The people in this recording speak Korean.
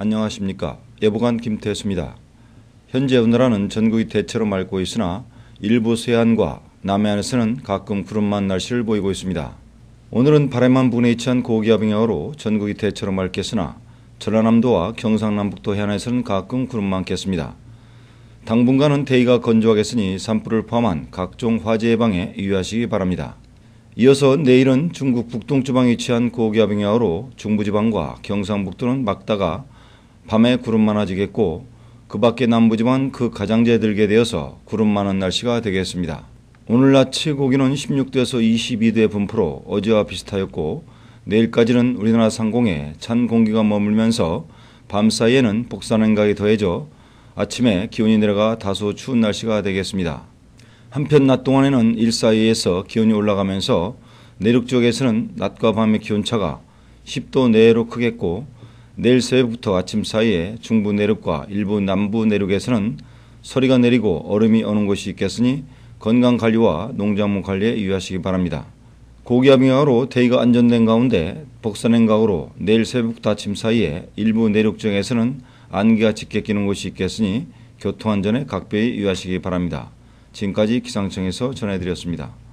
안녕하십니까 예보관 김태수입니다. 현재 우나라는 전국이 대체로 맑고 있으나 일부 서해안과 남해안에서는 가끔 구름만 날씨를 보이고 있습니다. 오늘은 바람만 분에 위치한 고기압 영향으로 전국이 대체로 맑겠으나 전라남도와 경상남북도 해안에서는 가끔 구름 많겠습니다. 당분간은 대기가 건조하겠으니 산불을 포함한 각종 화재 예방에 유의하시기 바랍니다. 이어서 내일은 중국 북동지방에 위치한 고기압 영향으로 중부지방과 경상북도는 막다가 밤에 구름 많아지겠고 그 밖에 남부지만 그 가장자에 들게 되어서 구름 많은 날씨가 되겠습니다. 오늘 낮치 고기는 16도에서 22도의 분포로 어제와 비슷하였고 내일까지는 우리나라 상공에 찬 공기가 머물면서 밤 사이에는 복사냉각이 더해져 아침에 기온이 내려가 다소 추운 날씨가 되겠습니다. 한편 낮 동안에는 일사이에서 기온이 올라가면서 내륙 지역에서는 낮과 밤의 기온차가 10도 내외로 크겠고 내일 새벽부터 아침 사이에 중부 내륙과 일부 남부 내륙에서는 서리가 내리고 얼음이 오는 곳이 있겠으니 건강 관리와 농작물 관리에 유의하시기 바랍니다. 고기압 영하로 대기가 안전된 가운데 복산행각으로 내일 새벽부터 아침 사이에 일부 내륙 지역에서는 안개가 짙게 끼는 곳이 있겠으니 교통안전에 각별히 유의하시기 바랍니다. 지금까지 기상청에서 전해드렸습니다.